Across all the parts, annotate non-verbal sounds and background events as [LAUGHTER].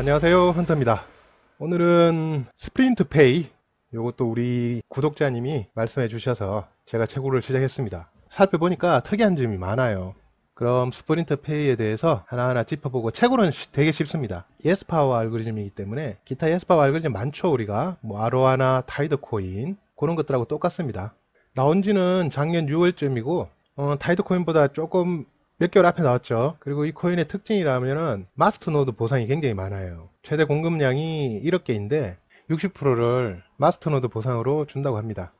안녕하세요 헌터입니다 오늘은 스프린트 페이 이것도 우리 구독자님이 말씀해 주셔서 제가 채굴을 시작했습니다 살펴보니까 특이한 점이 많아요 그럼 스프린트 페이에 대해서 하나하나 짚어보고 채굴은 되게 쉽습니다 예스파워 알고리즘이기 때문에 기타 예스파워 알고리즘 많죠 우리가 뭐 아로아나 타이드 코인 그런 것들하고 똑같습니다 나온 지는 작년 6월쯤이고 어, 타이드 코인보다 조금 몇 개월 앞에 나왔죠. 그리고 이 코인의 특징이라면은 마스터 노드 보상이 굉장히 많아요. 최대 공급량이 1억 개인데 60%를 마스터 노드 보상으로 준다고 합니다.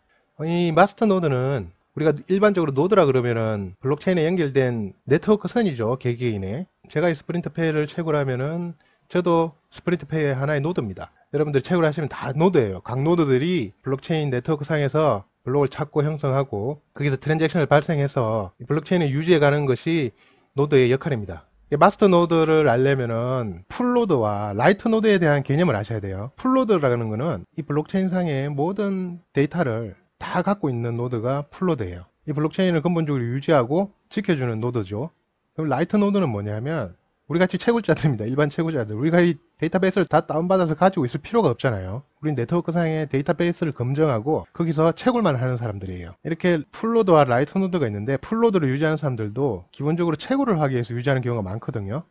이 마스터 노드는 우리가 일반적으로 노드라 그러면은 블록체인에 연결된 네트워크 선이죠. 개개인의. 제가 이 스프린트 페이를 채굴 하면은 저도 스프린트 페이의 하나의 노드입니다. 여러분들 채굴 하시면 다 노드예요. 각 노드들이 블록체인 네트워크 상에서 블록을 찾고 형성하고 거기서 트랜잭션을 발생해서 블록체인을 유지해 가는 것이 노드의 역할입니다. 마스터 노드를 알려면은 풀로드와 라이트 노드에 대한 개념을 아셔야 돼요. 풀로드라는 거는 이 블록체인 상의 모든 데이터를 다 갖고 있는 노드가 풀로드예요이 블록체인을 근본적으로 유지하고 지켜주는 노드죠. 그럼 라이트 노드는 뭐냐면 우리 같이 채굴자들입니다. 일반 채굴자들. 우리가 이 데이터베이스를 다 다운받아서 가지고 있을 필요가 없잖아요. 우린 네트워크상의 데이터베이스를 검증하고 거기서 채굴만 하는 사람들이에요. 이렇게 풀로드와 라이트 노드가 있는데 풀로드를 유지하는 사람들도 기본적으로 채굴을 하기 위해서 유지하는 경우가 많거든요.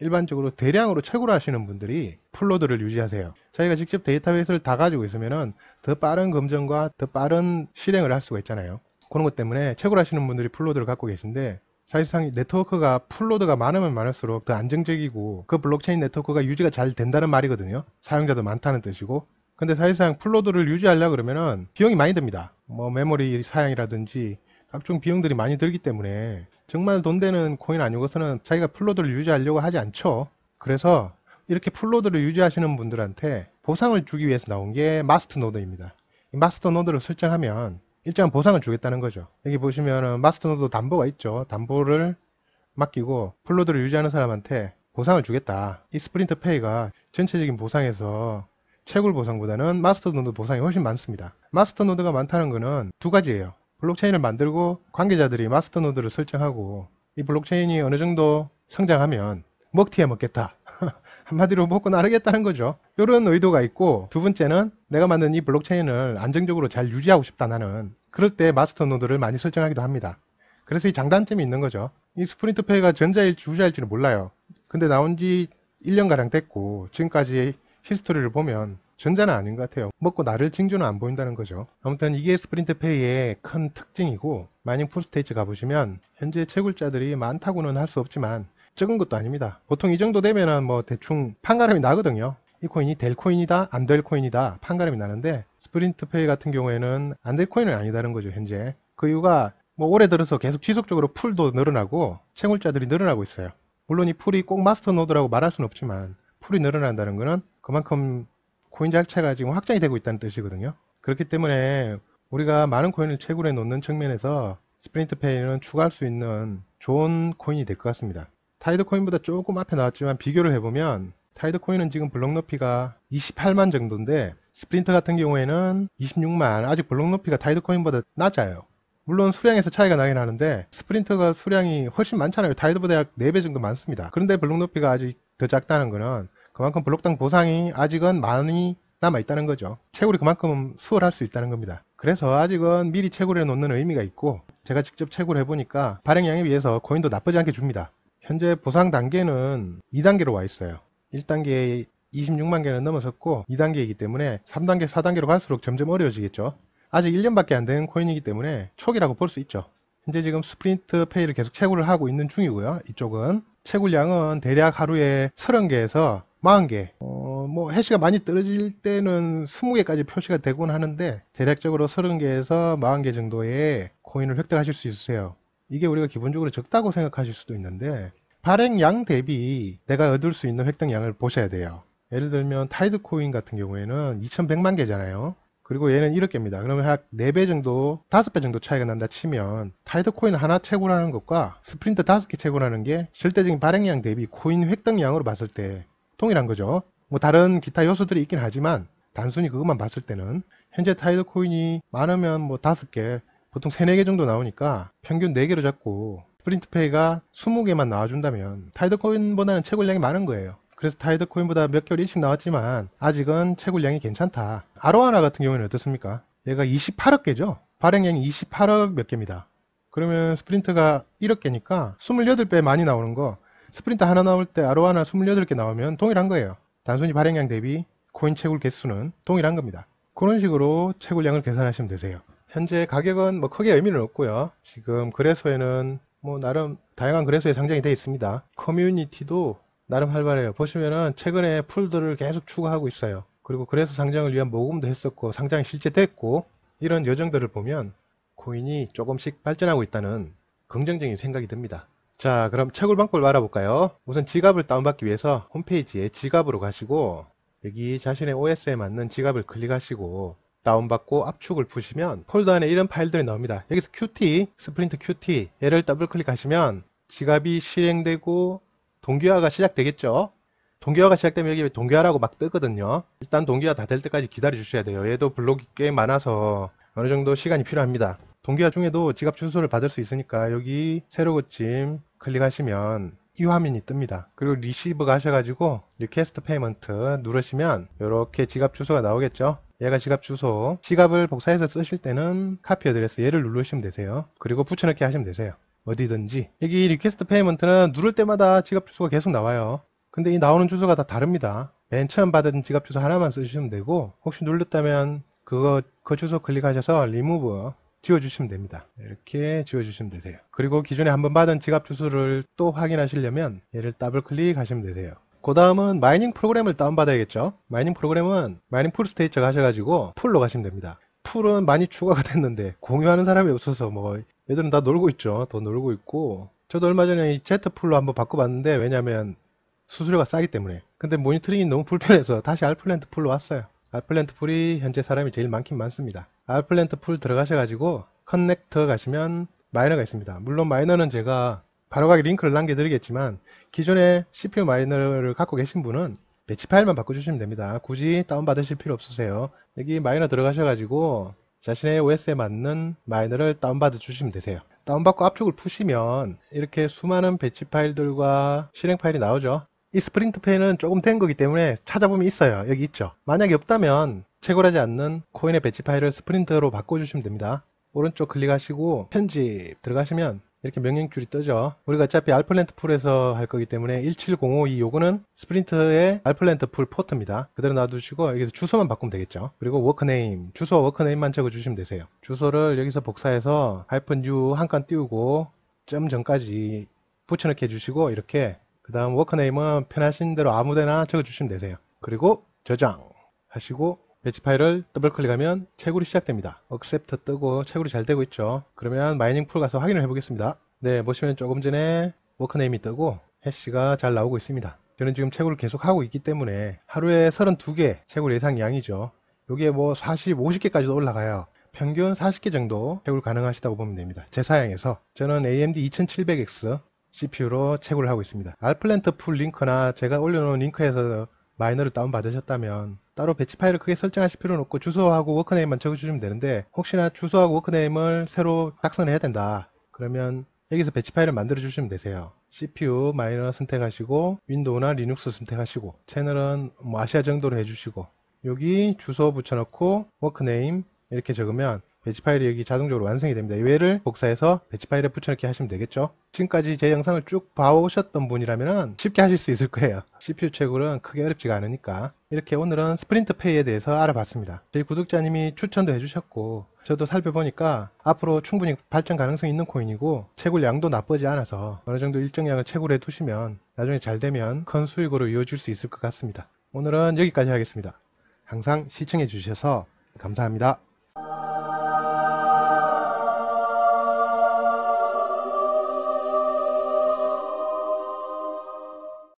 일반적으로 대량으로 채굴하시는 분들이 풀로드를 유지하세요. 자기가 직접 데이터베이스를 다 가지고 있으면 더 빠른 검증과 더 빠른 실행을 할 수가 있잖아요. 그런 것 때문에 채굴하시는 분들이 플로드를 갖고 계신데 사실상 네트워크가 풀로드가 많으면 많을수록 더 안정적이고 그 블록체인 네트워크가 유지가 잘 된다는 말이거든요. 사용자도 많다는 뜻이고. 근데 사실상 풀로드를 유지하려 그러면은 비용이 많이 듭니다. 뭐 메모리 사양이라든지 각종 비용들이 많이 들기 때문에 정말 돈 되는 코인 아니고서는 자기가 풀로드를 유지하려고 하지 않죠. 그래서 이렇게 풀로드를 유지하시는 분들한테 보상을 주기 위해서 나온 게 마스터 노드입니다. 마스터 노드를 설정하면 일정한 보상을 주겠다는 거죠. 여기 보시면 마스터노드 담보가 있죠. 담보를 맡기고 플로드를 유지하는 사람한테 보상을 주겠다. 이 스프린트 페이가 전체적인 보상에서 채굴 보상보다는 마스터노드 보상이 훨씬 많습니다. 마스터노드가 많다는 거는 두 가지예요. 블록체인을 만들고 관계자들이 마스터노드를 설정하고 이 블록체인이 어느 정도 성장하면 먹튀해 먹겠다. [LAUGHS] 한마디로 먹고 뭐 나르겠다는 거죠. 이런 의도가 있고 두 번째는 내가 만든 이 블록체인을 안정적으로 잘 유지하고 싶다 나는 그럴 때 마스터 노드를 많이 설정하기도 합니다. 그래서 이 장단점이 있는 거죠. 이 스프린트 페이가 전자일지 유자일지는 몰라요. 근데 나온 지 1년가량 됐고 지금까지 히스토리를 보면 전자는 아닌 것 같아요. 먹고 나를 징조는 안 보인다는 거죠. 아무튼 이게 스프린트 페이의 큰 특징이고 마이닝 풀스테이지 가보시면 현재 채굴자들이 많다고는 할 수 없지만 적은 것도 아닙니다. 보통 이 정도 되면은 뭐 대충 판가름이 나거든요. 이 코인이 될 코인이다, 안 될 코인이다 판가름이 나는데 스프린트페이 같은 경우에는 안 될 코인은 아니다는 거죠 현재. 그 이유가 뭐 올해 들어서 계속 지속적으로 풀도 늘어나고 채굴자들이 늘어나고 있어요. 물론 이 풀이 꼭 마스터 노드라고 말할 수는 없지만 풀이 늘어난다는 거는 그만큼 코인 자체가 지금 확장이 되고 있다는 뜻이거든요. 그렇기 때문에 우리가 많은 코인을 채굴해 놓는 측면에서 스프린트페이는 추가할 수 있는 좋은 코인이 될 것 같습니다. 타이드 코인보다 조금 앞에 나왔지만 비교를 해보면 타이드 코인은 지금 블록 높이가 28만 정도인데 스프린터 같은 경우에는 26만 아직 블록 높이가 타이드 코인보다 낮아요. 물론 수량에서 차이가 나긴 하는데 스프린터가 수량이 훨씬 많잖아요. 타이드보다 약 4배 정도 많습니다. 그런데 블록 높이가 아직 더 작다는 거는 그만큼 블록당 보상이 아직은 많이 남아있다는 거죠. 채굴이 그만큼 수월할 수 있다는 겁니다. 그래서 아직은 미리 채굴해 놓는 의미가 있고 제가 직접 채굴해 보니까 발행량에 비해서 코인도 나쁘지 않게 줍니다. 현재 보상 단계는 2단계로 와 있어요. 1단계에 26만 개는 넘어섰고 2단계이기 때문에 3단계, 4단계로 갈수록 점점 어려워지겠죠. 아직 1년밖에 안 된 코인이기 때문에 초기라고 볼 수 있죠. 현재 지금 스프린트 페이를 계속 채굴을 하고 있는 중이고요. 이쪽은 채굴량은 대략 하루에 30개에서 40개 어, 뭐 해시가 많이 떨어질 때는 20개까지 표시가 되곤 하는데 대략적으로 30개에서 40개 정도의 코인을 획득하실 수 있으세요. 이게 우리가 기본적으로 적다고 생각하실 수도 있는데 발행량 대비 내가 얻을 수 있는 획득량을 보셔야 돼요. 예를 들면 타이드 코인 같은 경우에는 2100만 개잖아요. 그리고 얘는 이렇게입니다. 그러면 약 4배 정도, 5배 정도 차이가 난다 치면 타이드 코인 하나 채굴하는 것과 스프린트 5개 채굴하는 게실제적인 발행량 대비 코인 획득량으로 봤을 때 동일한 거죠. 뭐 다른 기타 요소들이 있긴 하지만 단순히 그것만 봤을 때는 현재 타이드 코인이 많으면 뭐 5개, 보통 3, 4개 정도 나오니까 평균 4개로 잡고 스 프린트페이가 20개만 나와준다면 타이더코인보다는 채굴량이 많은 거예요. 그래서 타이더코인보다몇 개월 일찍 나왔지만 아직은 채굴량이 괜찮다. 아로하나 같은 경우에는 어떻습니까? 얘가 28억 개죠? 발행량이 28억 몇 개입니다. 그러면 스프린트가 1억 개니까 28배 많이 나오는 거 스프린트 하나 나올 때 아로하나 28개 나오면 동일한 거예요. 단순히 발행량 대비 코인 채굴 개수는 동일한 겁니다. 그런 식으로 채굴량을 계산하시면 되세요. 현재 가격은 뭐 크게 의미는 없고요. 지금 그래서에는뭐 나름 다양한 그래서에 상장이 되어 있습니다. 커뮤니티도 나름 활발해요. 보시면은 최근에 풀들을 계속 추가하고 있어요. 그리고 그래서 상장을 위한 모금도 했었고 상장이 실제 됐고 이런 여정들을 보면 코인이 조금씩 발전하고 있다는 긍정적인 생각이 듭니다. 자 그럼 채굴 방법을 알아볼까요? 우선 지갑을 다운받기 위해서 홈페이지에 지갑으로 가시고 여기 자신의 OS에 맞는 지갑을 클릭하시고 다운받고 압축을 푸시면 폴더 안에 이런 파일들이 나옵니다. 여기서 qt, 스프린트 qt 얘를 더블클릭하시면 지갑이 실행되고 동기화가 시작되겠죠. 동기화가 시작되면 여기 동기화라고 막 뜨거든요. 일단 동기화 다 될 때까지 기다려 주셔야 돼요. 얘도 블록이 꽤 많아서 어느 정도 시간이 필요합니다. 동기화 중에도 지갑 주소를 받을 수 있으니까 여기 새로 고침 클릭하시면 이 화면이 뜹니다. 그리고 리시브 가셔가지고 리퀘스트 페이먼트 누르시면 이렇게 지갑 주소가 나오겠죠. 얘가 지갑 주소 지갑을 복사해서 쓰실 때는 카피 어드레스 얘를 누르시면 되세요. 그리고 붙여넣기 하시면 되세요. 어디든지 여기 리퀘스트 페이먼트는 누를 때마다 지갑 주소가 계속 나와요. 근데 이 나오는 주소가 다 다릅니다. 맨 처음 받은 지갑 주소 하나만 쓰시면 되고 혹시 눌렀다면 그거 그 주소 클릭하셔서 리무브 지워주시면 됩니다. 이렇게 지워주시면 되세요. 그리고 기존에 한번 받은 지갑 주소를 또 확인하시려면 얘를 더블 클릭하시면 되세요. 그 다음은 마이닝 프로그램을 다운받아야겠죠. 마이닝 프로그램은 마이닝 풀 스테이처 가셔가지고 풀로 가시면 됩니다. 풀은 많이 추가가 됐는데 공유하는 사람이 없어서 뭐 얘들은 다 놀고 있죠. 더 놀고 있고 저도 얼마 전에 이 제트 풀로 한번 바꿔봤는데 왜냐면 수수료가 싸기 때문에 근데 모니터링이 너무 불편해서 다시 알플랜트 풀로 왔어요. 알플랜트 풀이 현재 사람이 제일 많긴 많습니다. 알플랜트 풀 들어가셔가지고 커넥터 가시면 마이너가 있습니다. 물론 마이너는 제가 바로가기 링크를 남겨드리겠지만 기존의 CPU 마이너를 갖고 계신 분은 배치 파일만 바꿔주시면 됩니다. 굳이 다운받으실 필요 없으세요. 여기 마이너 들어가셔가지고 자신의 OS에 맞는 마이너를 다운받아 주시면 되세요. 다운받고 압축을 푸시면 이렇게 수많은 배치 파일들과 실행 파일이 나오죠. 이 스프린트 페이는 조금 된 거기 때문에 찾아보면 있어요. 여기 있죠. 만약에 없다면 채굴하지 않는 코인의 배치 파일을 스프린트로 바꿔주시면 됩니다. 오른쪽 클릭하시고 편집 들어가시면 이렇게 명령줄이 뜨죠. 우리가 어차피 알플랜트 풀에서 할 거기 때문에 17052 요거는 스프린트의 알플랜트 풀 포트입니다. 그대로 놔두시고 여기서 주소만 바꾸면 되겠죠. 그리고 워크네임, 주소 워크네임만 적어주시면 되세요. 주소를 여기서 복사해서 하이픈 U 한칸 띄우고 점 전까지 붙여넣기 해주시고 이렇게 그 다음 워크네임은 편하신 대로 아무데나 적어주시면 되세요. 그리고 저장 하시고 배치 파일을 더블 클릭하면 채굴이 시작됩니다. 억셉트 뜨고 채굴이 잘 되고 있죠. 그러면 마이닝 풀 가서 확인을 해보겠습니다. 네, 보시면 조금 전에 워크네임이 뜨고 해시가 잘 나오고 있습니다. 저는 지금 채굴을 계속 하고 있기 때문에 하루에 32개 채굴 예상 양이죠. 요게 뭐 40, 50개까지도 올라가요. 평균 40개 정도 채굴 가능하시다고 보면 됩니다. 제 사양에서 저는 AMD 2700X CPU로 채굴을 하고 있습니다. 알플랜트 풀 링크나 제가 올려놓은 링크에서 마이너를 다운받으셨다면 따로 배치 파일을 크게 설정하실 필요는 없고 주소하고 워크네임만 적어주시면 되는데 혹시나 주소하고 워크네임을 새로 작성을 해야 된다 그러면 여기서 배치 파일을 만들어 주시면 되세요 CPU 마이너 선택하시고 윈도우나 리눅스 선택하시고 채널은 뭐 아시아 정도로 해주시고 여기 주소 붙여넣고 워크네임 이렇게 적으면 배치 파일이 여기 자동적으로 완성이 됩니다. 얘를 복사해서 배치 파일에 붙여넣기 하시면 되겠죠. 지금까지 제 영상을 쭉 봐오셨던 분이라면 쉽게 하실 수 있을 거예요. CPU 채굴은 크게 어렵지가 않으니까 이렇게 오늘은 스프린트 페이에 대해서 알아봤습니다. 저희 구독자님이 추천도 해주셨고 저도 살펴보니까 앞으로 충분히 발전 가능성이 있는 코인이고 채굴량도 나쁘지 않아서 어느 정도 일정량을 채굴해 두시면 나중에 잘 되면 큰 수익으로 이어질 수 있을 것 같습니다. 오늘은 여기까지 하겠습니다. 항상 시청해 주셔서 감사합니다.